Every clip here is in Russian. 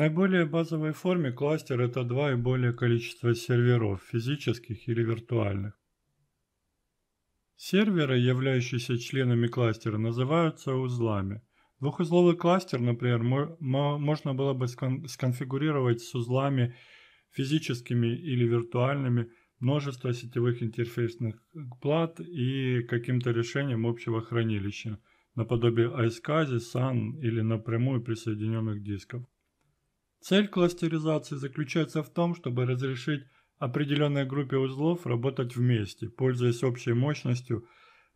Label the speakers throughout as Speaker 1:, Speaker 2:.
Speaker 1: Наиболее базовой форме кластер – это два и более количества серверов, физических или виртуальных. Серверы, являющиеся членами кластера, называются узлами. Двухузловый кластер, например, можно было бы сконфигурировать с узлами физическими или виртуальными множество сетевых интерфейсных плат и каким-то решением общего хранилища, наподобие iSCSI, SAN или напрямую присоединенных дисков. Цель кластеризации заключается в том, чтобы разрешить определенной группе узлов работать вместе, пользуясь общей мощностью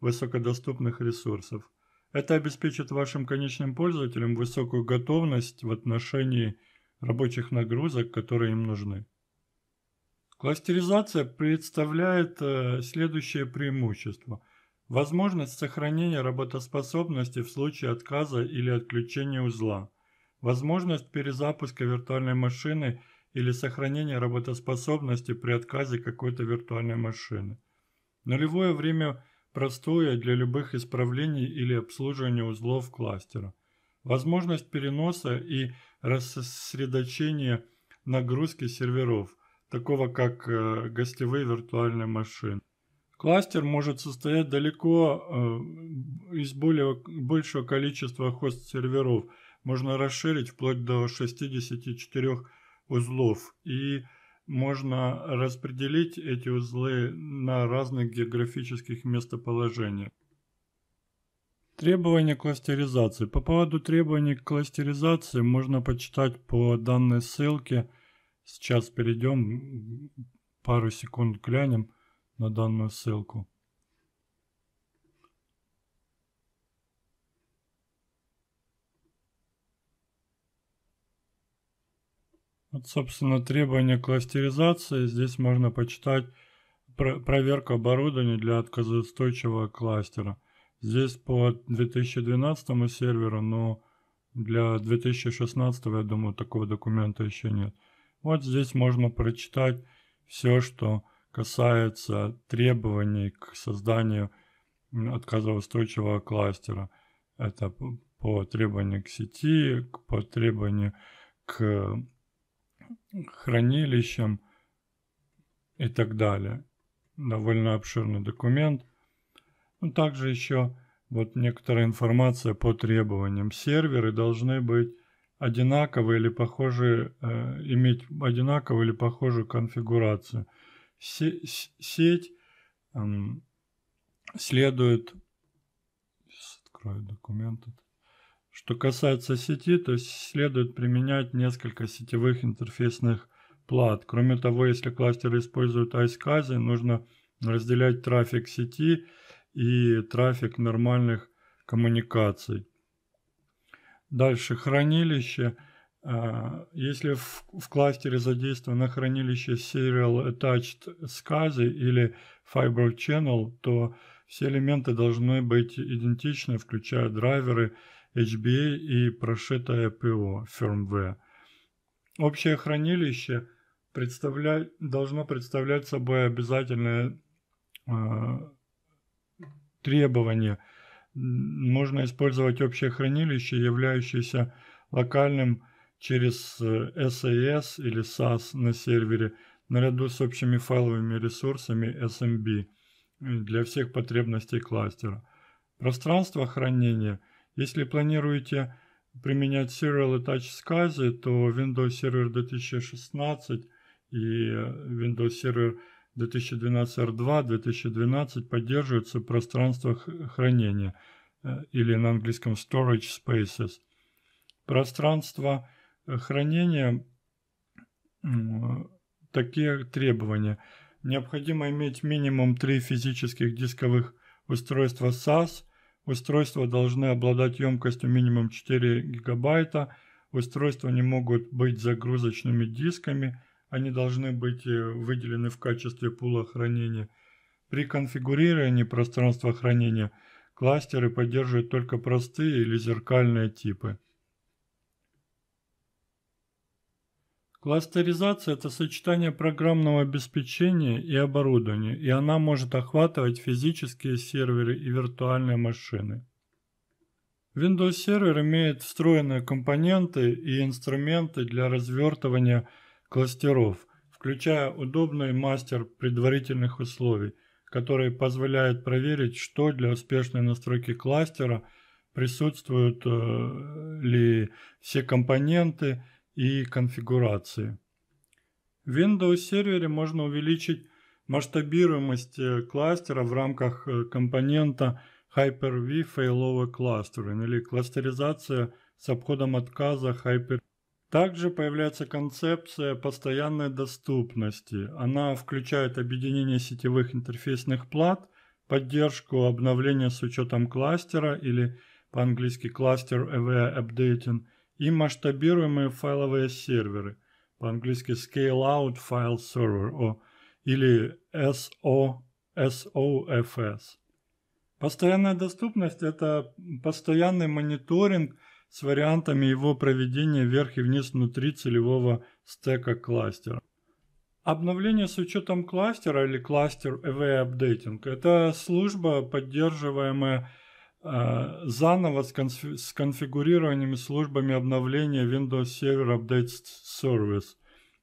Speaker 1: высокодоступных ресурсов. Это обеспечит вашим конечным пользователям высокую готовность в отношении рабочих нагрузок, которые им нужны. Кластеризация представляет э, следующее преимущество. Возможность сохранения работоспособности в случае отказа или отключения узла. Возможность перезапуска виртуальной машины или сохранения работоспособности при отказе какой-то виртуальной машины. Нулевое время простое для любых исправлений или обслуживания узлов кластера. Возможность переноса и рассредочения нагрузки серверов, такого как э, гостевые виртуальные машины. Кластер может состоять далеко э, из более, большего количества хост-серверов – можно расширить вплоть до 64 узлов. И можно распределить эти узлы на разных географических местоположениях. Требования кластеризации. По поводу требований к кластеризации можно почитать по данной ссылке. Сейчас перейдем, пару секунд глянем на данную ссылку. Вот, собственно, требования кластеризации. Здесь можно почитать проверку оборудования для отказоустойчивого кластера. Здесь по 2012 серверу, но для 2016, я думаю, такого документа еще нет. Вот здесь можно прочитать все, что касается требований к созданию отказоустойчивого кластера. Это по требованию к сети, по требованию к хранилищем и так далее. Довольно обширный документ. Ну также еще вот некоторая информация по требованиям. Серверы должны быть одинаковые или похожие, э, иметь одинаковую или похожую конфигурацию. Се сеть э, следует... Сейчас открою документ этот. Что касается сети, то следует применять несколько сетевых интерфейсных плат. Кроме того, если кластер использует iSCSI, нужно разделять трафик сети и трафик нормальных коммуникаций. Дальше хранилище. А, если в, в кластере задействовано хранилище Serial Attached SCSI или Fiber Channel, то все элементы должны быть идентичны, включая драйверы, HBA и прошитое ПО firmware. Общее хранилище представля... должно представлять собой обязательное э, требование. Можно использовать общее хранилище, являющееся локальным через SAS э, или SAS на сервере, наряду с общими файловыми ресурсами SMB эм для всех потребностей кластера. Пространство хранения – если планируете применять Serial и SCSI, то Windows Server 2016 и Windows Server 2012 R2, 2012 поддерживаются пространство хранения э, или на английском storage spaces. Пространство э, хранения такие требования. Необходимо иметь минимум три физических дисковых устройства SAS – Устройства должны обладать емкостью минимум 4 гигабайта. Устройства не могут быть загрузочными дисками. Они должны быть э, выделены в качестве пула хранения. При конфигурировании пространства хранения кластеры поддерживают только простые или зеркальные типы. Кластеризация – это сочетание программного обеспечения и оборудования, и она может охватывать физические серверы и виртуальные машины. Windows Server имеет встроенные компоненты и инструменты для развертывания кластеров, включая удобный мастер предварительных условий, который позволяет проверить, что для успешной настройки кластера присутствуют э, ли все компоненты – и конфигурации. В Windows сервере можно увеличить масштабируемость э, кластера в рамках э, компонента Hyper-V Failover кластеринг или кластеризация с обходом отказа Hyper. Также появляется концепция постоянной доступности. Она включает объединение сетевых интерфейсных плат, поддержку обновления с учетом кластера или по-английски кластер AWare Updating – и масштабируемые файловые серверы, по-английски Scale-out File Server или SO, SOFS. Постоянная доступность – это постоянный мониторинг с вариантами его проведения вверх и вниз внутри целевого стека кластера. Обновление с учетом кластера или кластер AV Updating – это служба, поддерживаемая Э, заново с конфигурированными службами обновления Windows Server Update Service.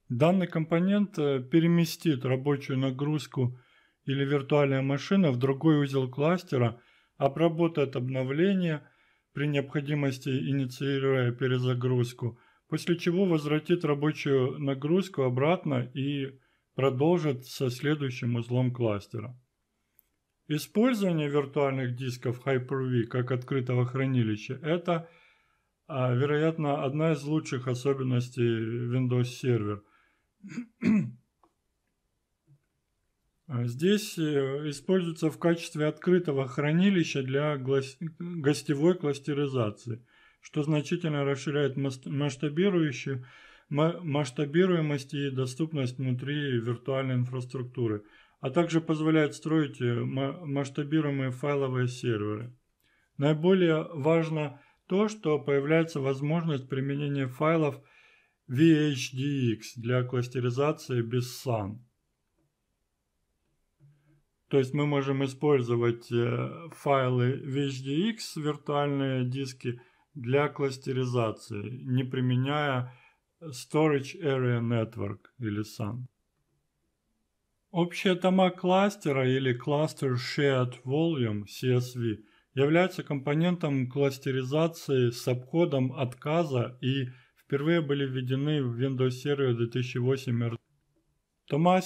Speaker 1: Данный компонент э, переместит рабочую нагрузку или виртуальная машина в другой узел кластера, обработает обновление при необходимости инициируя перезагрузку, после чего возвратит рабочую нагрузку обратно и продолжит со следующим узлом кластера. Использование виртуальных дисков Hyper-V как открытого хранилища – это, а, вероятно, одна из лучших особенностей Windows Server. А здесь э, используется в качестве открытого хранилища для гостевой кластеризации, что значительно расширяет масштабирующую масштабируемость и доступность внутри виртуальной инфраструктуры – а также позволяет строить э, масштабируемые файловые серверы. Наиболее важно то, что появляется возможность применения файлов VHDX для кластеризации без SAN. То есть мы можем использовать э, файлы VHDX, виртуальные диски, для кластеризации, не применяя Storage Area Network или SAN. Общая тома кластера или Cluster Shared Volume CSV является компонентом кластеризации с обходом отказа и впервые были введены в Windows Server 2008 RT. Тома,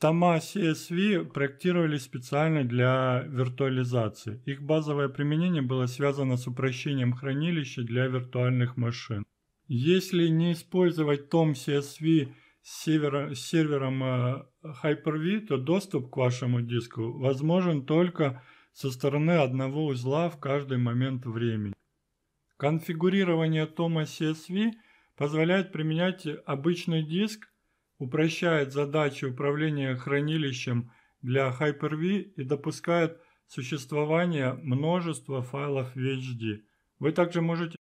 Speaker 1: тома CSV проектировались специально для виртуализации. Их базовое применение было связано с упрощением хранилища для виртуальных машин. Если не использовать том CSV с сервером, с э, сервером Hyper-V, то доступ к вашему диску возможен только со стороны одного узла в каждый момент времени. Конфигурирование тома CSV позволяет применять обычный диск, упрощает задачи управления хранилищем для Hyper-V и допускает существование множества файлов VHD. Вы также можете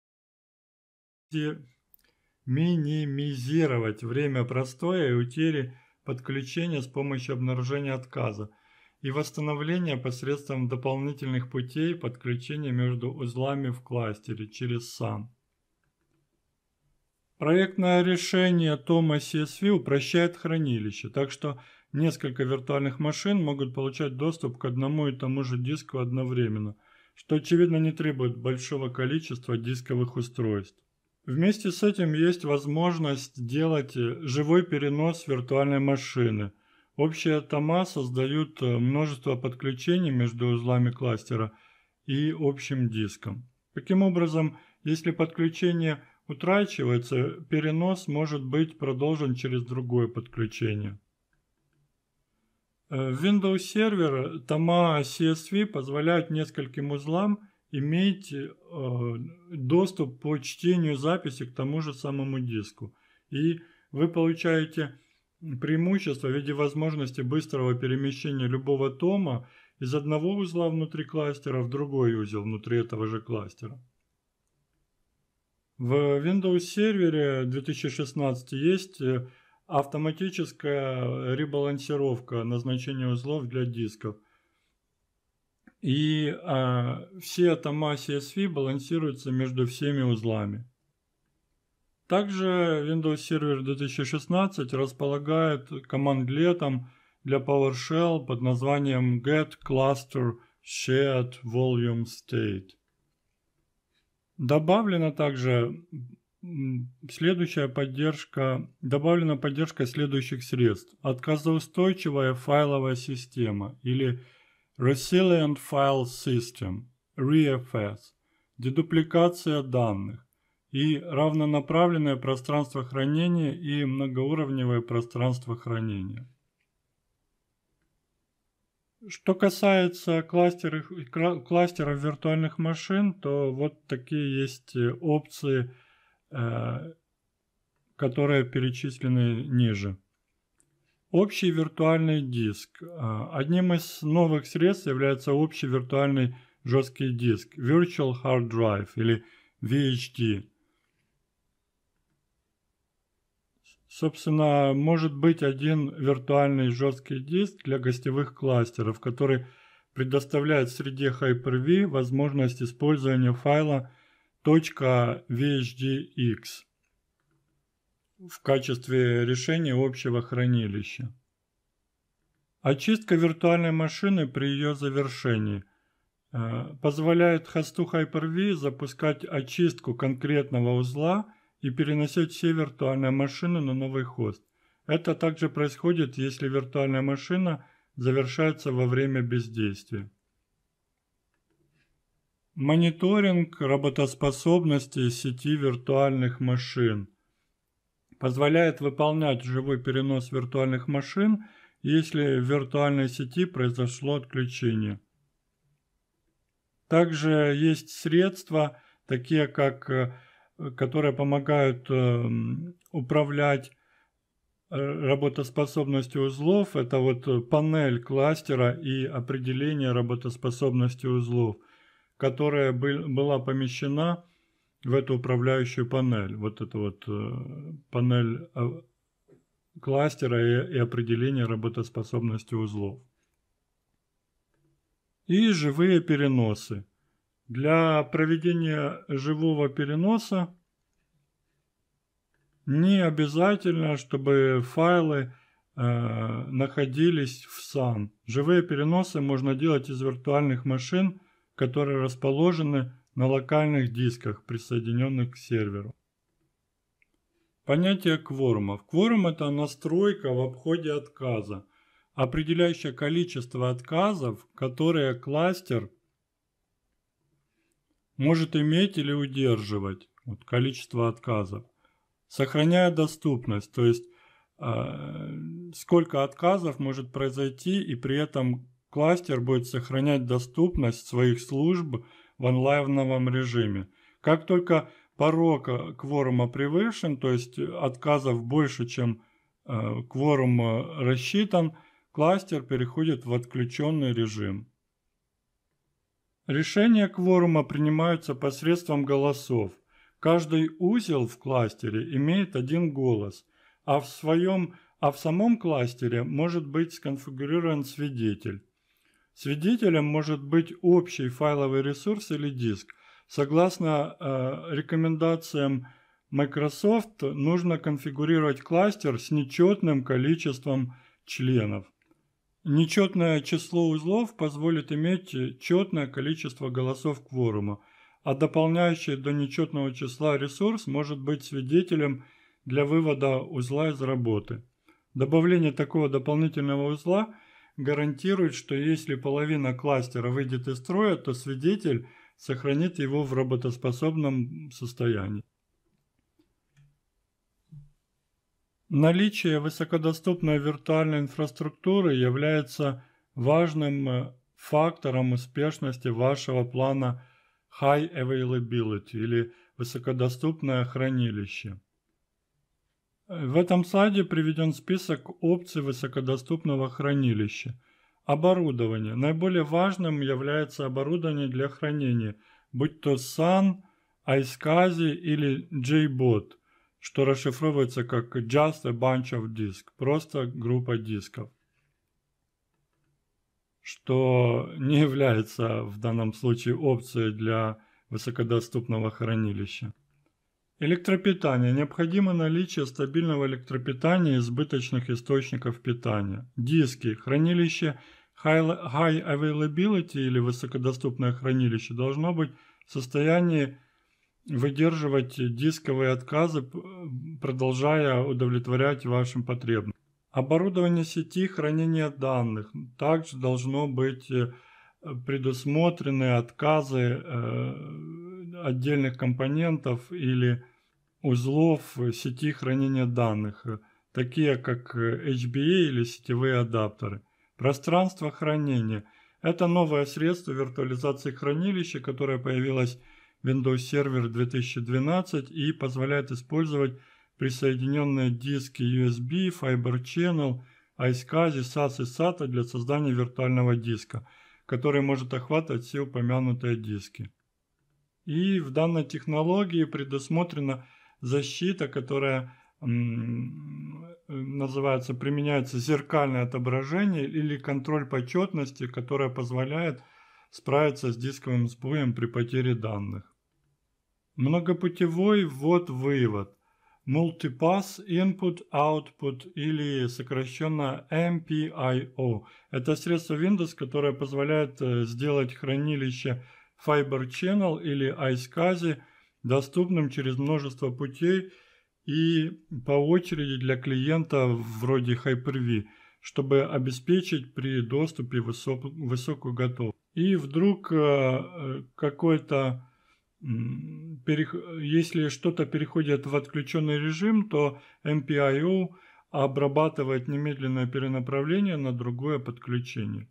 Speaker 1: минимизировать время простоя и утери подключения с помощью обнаружения отказа и восстановления посредством дополнительных путей подключения между узлами в кластере через SAN. Проектное решение Тома CSV упрощает хранилище, так что несколько виртуальных машин могут получать доступ к одному и тому же диску одновременно, что очевидно не требует большого количества дисковых устройств. Вместе с этим есть возможность делать э, живой перенос виртуальной машины. Общие тома создают э, множество подключений между узлами кластера и общим диском. Таким образом, если подключение утрачивается, перенос может быть продолжен через другое подключение. Э, в Windows Server тома CSV позволяют нескольким узлам – иметь э, доступ по чтению записи к тому же самому диску. И вы получаете преимущество в виде возможности быстрого перемещения любого тома из одного узла внутри кластера в другой узел внутри этого же кластера. В Windows сервере 2016 есть э, автоматическая ребалансировка назначения узлов для дисков. И а, все атома CSV балансируются между всеми узлами. Также Windows Server 2016 располагает командлетом для PowerShell под названием get cluster shared volume state. Добавлена также следующая поддержка, добавлена поддержка следующих средств. Отказоустойчивая файловая система или Resilient File System, ReFS, дедупликация данных и равнонаправленное пространство хранения и многоуровневое пространство хранения. Что касается кластеров, кластеров виртуальных машин, то вот такие есть э, опции, э, которые перечислены ниже. Общий виртуальный диск. А, одним из новых средств является общий виртуальный жесткий диск Virtual Hard Drive или VHD. Собственно, может быть один виртуальный жесткий диск для гостевых кластеров, который предоставляет среде Hyper-V возможность использования файла .vhdx в качестве решения общего хранилища. Очистка виртуальной машины при ее завершении э, позволяет хосту Hyper-V запускать очистку конкретного узла и переносить все виртуальные машины на новый хост. Это также происходит, если виртуальная машина завершается во время бездействия. Мониторинг работоспособности сети виртуальных машин – позволяет выполнять живой перенос виртуальных машин, если в виртуальной сети произошло отключение. Также есть средства, такие как, э, которые помогают э, управлять э, работоспособностью узлов. Это вот панель кластера и определение работоспособности узлов, которая была помещена в в эту управляющую панель, вот эту вот э, панель э, кластера и, определения работоспособности узлов. И живые переносы. Для проведения живого переноса не обязательно, чтобы файлы э, находились в SAN. Живые переносы можно делать из виртуальных машин, которые расположены на локальных дисках, присоединенных к серверу. Понятие кворумов. Кворум – это настройка в обходе отказа, определяющая количество отказов, которые кластер может иметь или удерживать, вот количество отказов, сохраняя доступность, то есть э, сколько отказов может произойти, и при этом кластер будет сохранять доступность своих служб, в онлайновом режиме. Как только порог э, кворума превышен, то есть отказов больше, чем э, кворум э, рассчитан, кластер переходит в отключенный режим. Решения кворума принимаются посредством голосов. Каждый узел в кластере имеет один голос, а в, своем, а в самом кластере может быть сконфигурирован свидетель. Свидетелем может быть общий файловый ресурс или диск. Согласно э, рекомендациям Microsoft, нужно конфигурировать кластер с нечетным количеством членов. Нечетное число узлов позволит иметь четное количество голосов кворума, а дополняющий до нечетного числа ресурс может быть свидетелем для вывода узла из работы. Добавление такого дополнительного узла – гарантирует, что если половина кластера выйдет из строя, то свидетель сохранит его в работоспособном состоянии. Наличие высокодоступной виртуальной инфраструктуры является важным э, фактором успешности вашего плана High Availability или высокодоступное хранилище – в этом слайде приведен список опций высокодоступного хранилища. Оборудование. Наиболее важным является оборудование для хранения, будь то SAN, iSCSI или JBOT, что расшифровывается как Just a Bunch of Disk, просто группа дисков, что не является в данном случае опцией для высокодоступного хранилища. Электропитание. Необходимо наличие стабильного электропитания и избыточных источников питания. Диски. Хранилище High Availability или высокодоступное хранилище должно быть в состоянии выдерживать дисковые отказы, продолжая удовлетворять вашим потребностям. Оборудование сети хранения данных. Также должно быть э, предусмотрены отказы э, отдельных компонентов или узлов сети хранения данных, такие как HBA или сетевые адаптеры. Пространство хранения – это новое средство виртуализации хранилища, которое появилось в Windows Server 2012 и позволяет использовать присоединенные диски USB, Fiber Channel, iSCSI, SAS и SATA для создания виртуального диска, который может охватывать все упомянутые диски. И в данной технологии предусмотрена защита, которая называется, применяется зеркальное отображение или контроль почетности, которая позволяет справиться с дисковым сбоем при потере данных. Многопутевой ввод-вывод. Multipass Input Output или сокращенно MPIO. Это средство Windows, которое позволяет э, сделать хранилище Fiber Channel или iSCSI, доступным через множество путей и по очереди для клиента вроде Hyper-V, чтобы обеспечить при доступе высок, высокую готовность. И вдруг э, какой-то если что-то переходит в отключенный режим, то MPIO обрабатывает немедленное перенаправление на другое подключение.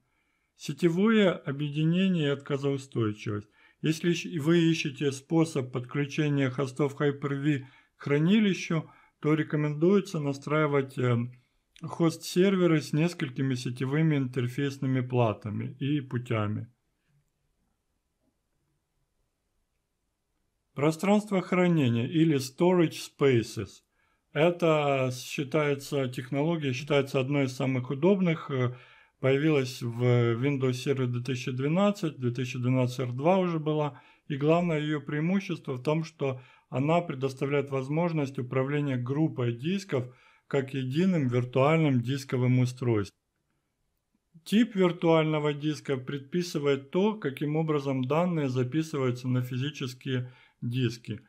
Speaker 1: Сетевое объединение и отказоустойчивость. Если вы ищете способ подключения хостов Hyper-V к хранилищу, то рекомендуется настраивать эм, хост-серверы с несколькими сетевыми интерфейсными платами и путями. Пространство хранения или Storage Spaces. Это считается, технология считается одной из самых удобных, э, появилась в Windows Server 2012, 2012 R2 уже была. И главное ее преимущество в том, что она предоставляет возможность управления группой дисков как единым виртуальным дисковым устройством. Тип виртуального диска предписывает то, каким образом данные записываются на физические диски.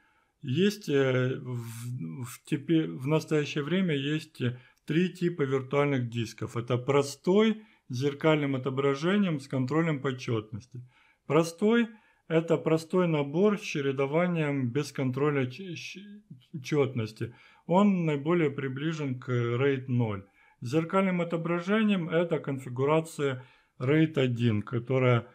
Speaker 1: Есть э, в, в, типе, в настоящее время есть э, три типа виртуальных дисков. Это простой с зеркальным отображением с контролем подчетности. Простой – это простой набор с чередованием без контроля четности. Он наиболее приближен к RAID 0. С зеркальным отображением – это конфигурация RAID 1, которая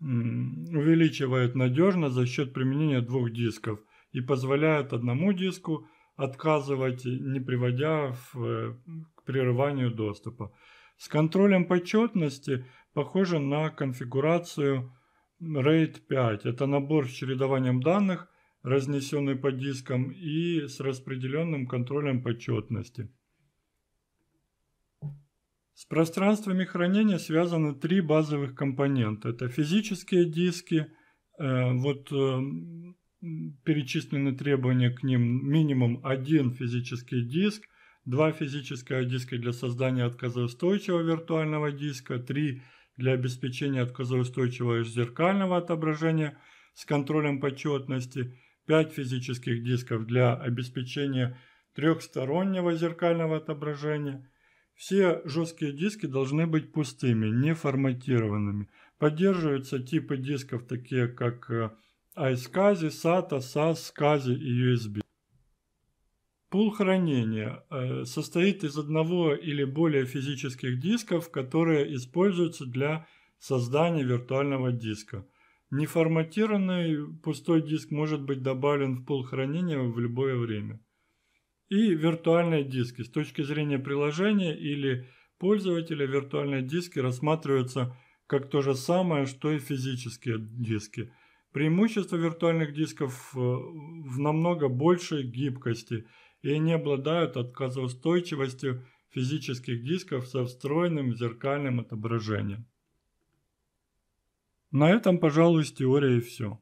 Speaker 1: увеличивает надежность за счет применения двух дисков и позволяет одному диску отказывать, не приводя в, э, к прерыванию доступа. С контролем почетности похоже на конфигурацию RAID 5. Это набор с чередованием данных, разнесенный по дискам и с распределенным контролем почетности. С пространствами хранения связаны три базовых компонента. Это физические диски, э, вот э, перечислены требования к ним минимум один физический диск – два физических диска для создания отказоустойчивого виртуального диска, три для обеспечения отказоустойчивого зеркального отображения с контролем почетности, пять физических дисков для обеспечения трехстороннего зеркального отображения. Все жесткие диски должны быть пустыми, не форматированными. Поддерживаются типы дисков, такие как э, iSCSI, SATA, SAS, SCSI и USB. Пул хранения э, состоит из одного или более физических дисков, которые используются для создания виртуального диска. Неформатированный пустой диск может быть добавлен в пул хранения в любое время. И виртуальные диски. С точки зрения приложения или пользователя виртуальные диски рассматриваются как то же самое, что и физические диски. Преимущество виртуальных дисков э, в намного большей гибкости – и не обладают отказоустойчивостью физических дисков со встроенным зеркальным отображением. На этом, пожалуй, с теорией все.